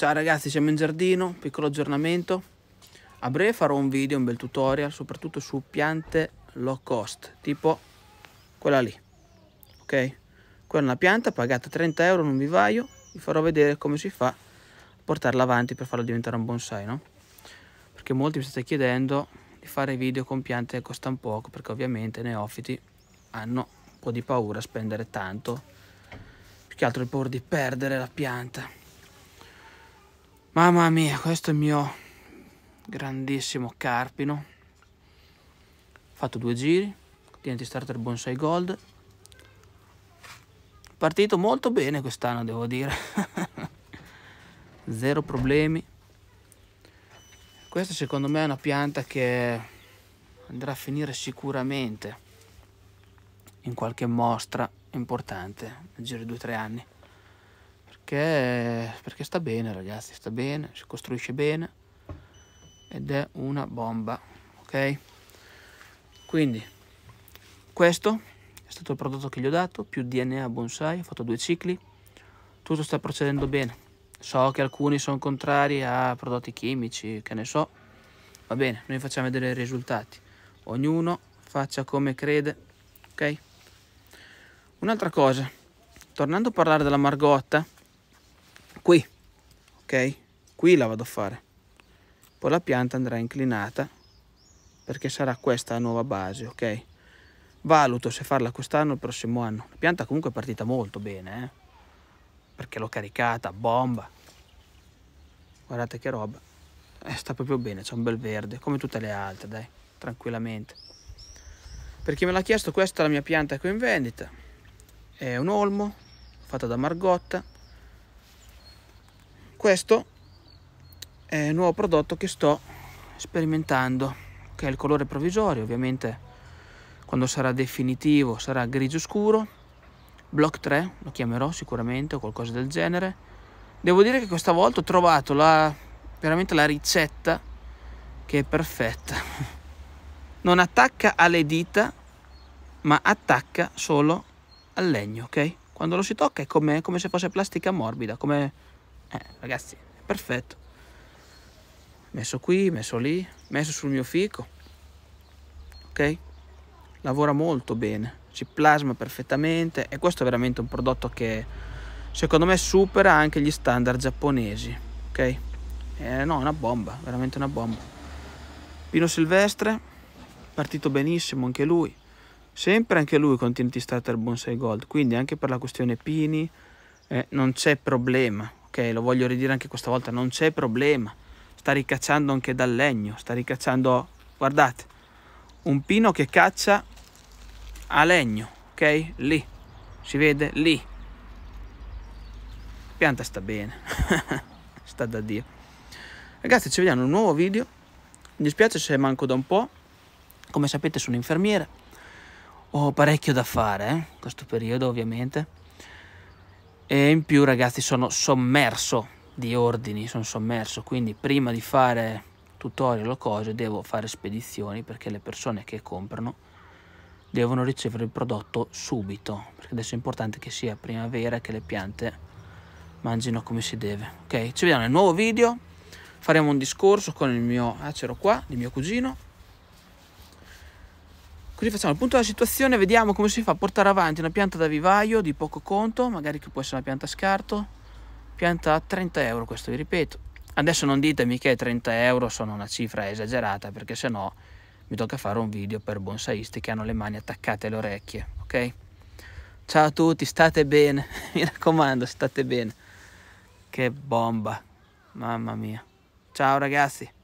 Ciao ragazzi, siamo in giardino, piccolo aggiornamento. A breve farò un video, un bel tutorial, soprattutto su piante low cost, tipo quella lì. Ok? Quella è una pianta pagata 30 euro in un vivaio, vi farò vedere come si fa a portarla avanti per farla diventare un bonsai, no? Perché molti mi state chiedendo di fare video con piante che costano poco, perché ovviamente i neofiti hanno un po' di paura a spendere tanto, più che altro il paura di perdere la pianta Mamma mia, questo è il mio grandissimo carpino. fatto due giri, clienti starter bonsai gold. Partito molto bene quest'anno, devo dire. Zero problemi. Questa secondo me è una pianta che andrà a finire sicuramente in qualche mostra importante nel giro di 2-3 anni perché, perché sta bene ragazzi, sta bene, si costruisce bene ed è una bomba, ok? Quindi questo è stato il prodotto che gli ho dato, più DNA bonsai, ho fatto due cicli, tutto sta procedendo bene. So che alcuni sono contrari a prodotti chimici, che ne so, va bene, noi facciamo vedere i risultati. Ognuno faccia come crede, ok? Un'altra cosa, tornando a parlare della margotta, qui ok qui la vado a fare poi la pianta andrà inclinata perché sarà questa la nuova base ok valuto se farla quest'anno o il prossimo anno la pianta comunque è partita molto bene eh? perché l'ho caricata bomba guardate che roba eh, sta proprio bene c'è un bel verde come tutte le altre dai tranquillamente per chi me l'ha chiesto questa è la mia pianta che ho in vendita è un olmo fatta da margotta questo è il nuovo prodotto che sto sperimentando che è il colore provvisorio ovviamente quando sarà definitivo sarà grigio scuro block 3 lo chiamerò sicuramente o qualcosa del genere devo dire che questa volta ho trovato la, veramente la ricetta che è perfetta non attacca alle dita ma attacca solo al legno ok quando lo si tocca è come, come se fosse plastica morbida come eh, ragazzi, perfetto. Messo qui, messo lì, messo sul mio fico. Ok? Lavora molto bene, si plasma perfettamente e questo è veramente un prodotto che secondo me supera anche gli standard giapponesi. Ok? Eh, no, una bomba, veramente una bomba. Pino Silvestre, partito benissimo anche lui. Sempre anche lui con Tinti Starter Bonsai Gold, quindi anche per la questione pini eh, non c'è problema, ok lo voglio ridire anche questa volta non c'è problema sta ricacciando anche dal legno sta ricacciando guardate un pino che caccia a legno ok lì si vede lì pianta sta bene sta da dio ragazzi ci vediamo in un nuovo video mi dispiace se manco da un po' come sapete sono infermiera ho parecchio da fare eh? questo periodo ovviamente e in più ragazzi sono sommerso di ordini, sono sommerso, quindi prima di fare tutorial o cose devo fare spedizioni perché le persone che comprano devono ricevere il prodotto subito perché adesso è importante che sia primavera e che le piante mangino come si deve ok ci vediamo nel nuovo video faremo un discorso con il mio acero ah, qua di mio cugino Così facciamo il punto della situazione, vediamo come si fa a portare avanti una pianta da vivaio di poco conto, magari che può essere una pianta a scarto, pianta a 30 euro, questo vi ripeto. Adesso non ditemi che 30 euro sono una cifra esagerata, perché se no mi tocca fare un video per bonsaisti che hanno le mani attaccate alle orecchie, ok? Ciao a tutti, state bene, mi raccomando, state bene. Che bomba, mamma mia. Ciao ragazzi.